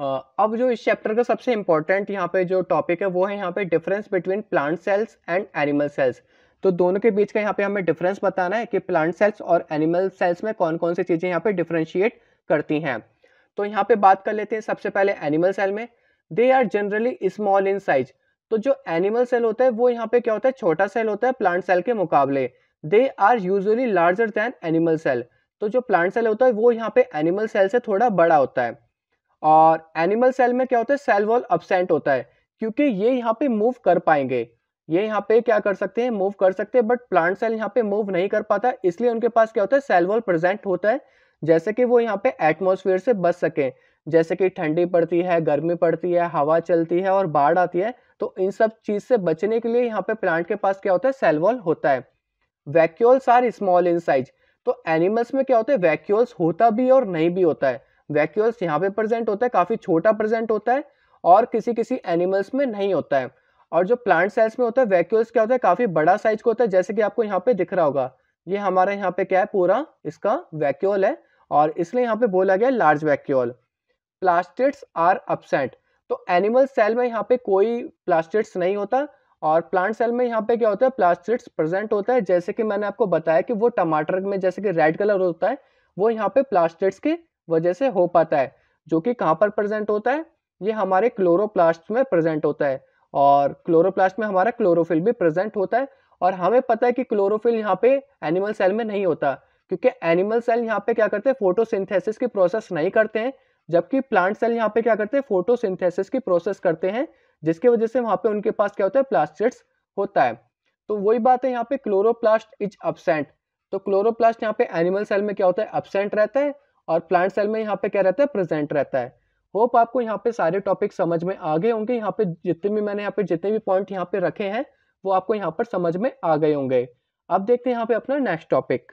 अब जो इस चैप्टर का सबसे इम्पॉर्टेंट यहाँ पे जो टॉपिक है वो है यहाँ पे difference between plant cells and animal cells तो दोनों के बीच का यहाँ पे हमें डिफरेंस बताना है कि प्लांट सेल्स और एनिमल सेल्स में कौन कौन सी चीज़ें यहाँ पे डिफ्रेंशिएट करती हैं तो यहाँ पे बात कर लेते हैं सबसे पहले एनिमल सेल में they are generally small in size तो जो एनिमल सेल होता है वो यहाँ पे क्या होता है छोटा सेल होता है प्लांट सेल के मुकाबले they are usually larger than animal cell तो जो प्लांट सेल होता है वो यहाँ पे एनिमल सेल से थोड़ा बड़ा होता है और एनिमल सेल में क्या होता है सेल वॉल अपसेंट होता है क्योंकि ये यहाँ पे मूव कर पाएंगे ये यहाँ पे क्या कर सकते हैं मूव कर सकते हैं बट प्लांट सेल यहाँ पे मूव नहीं कर पाता इसलिए उनके पास क्या होता है सेल वॉल प्रेजेंट होता है जैसे कि वो यहाँ पे एटमोसफियर से बच सकें जैसे कि ठंडी पड़ती है गर्मी पड़ती है हवा चलती है और बाढ़ आती है तो इन सब चीज़ से बचने के लिए यहाँ पे प्लांट के पास क्या होता है सेल वॉल होता है vacuoles are small in size तो एनिमल्स में क्या होता है वैक्यूल्स होता भी और नहीं भी होता है वैक्यूल्स यहाँ पे प्रेजेंट होता है काफ़ी छोटा प्रेजेंट होता है और किसी किसी एनिमल्स में नहीं होता है और जो प्लांट सेल्स में होता है वैक्यूल्स क्या होता है काफ़ी बड़ा साइज का होता है जैसे कि आपको यहाँ पे दिख रहा होगा ये हमारा यहाँ पे क्या है पूरा इसका वैक्यूल है और इसलिए यहाँ पे बोला गया large vacuole plastids are absent तो एनिमल सेल में यहाँ पे कोई प्लास्टिड्स नहीं होता और प्लांट सेल में यहाँ पे क्या होता है प्लास्टिड्स प्रेजेंट होता है जैसे कि मैंने आपको बताया कि वो टमाटर में जैसे कि रेड कलर होता है वो यहाँ पे प्लास्टिड्स के वजह से हो पाता है जो कि कहाँ पर प्रेजेंट होता है ये हमारे क्लोरोप्लास्ट में प्रेजेंट होता है और क्लोरोप्लास्ट में हमारा क्लोरोफिल भी प्रेजेंट होता है और हमें पता है कि क्लोरोफिल यहाँ पे एनिमल सेल में नहीं होता क्योंकि एनिमल सेल यहाँ पे क्या करते हैं फोटोसिंथेसिस की प्रोसेस नहीं करते हैं जबकि प्लांट सेल यहाँ पे क्या करते हैं फोटोसिंथेसिस की प्रोसेस करते हैं जिसकी वजह से वहाँ पे उनके पास क्या होता है प्लास्टिड्स होता है तो वही बात है यहाँ पे क्लोरोप्लास्ट इज अपसेंट तो क्लोरोप्लास्ट यहाँ पे एनिमल सेल में क्या होता है अबसेंट रहता है और प्लांट सेल में यहाँ पे क्या रहता है प्रेजेंट रहता है होप आपको यहाँ पे सारे टॉपिक समझ में आ गए होंगे यहाँ पे जितने भी मैंने यहाँ पे जितने भी पॉइंट यहाँ पे रखे हैं वो आपको यहाँ पर समझ में आ गए होंगे अब देखते हैं यहाँ पे अपना नेक्स्ट टॉपिक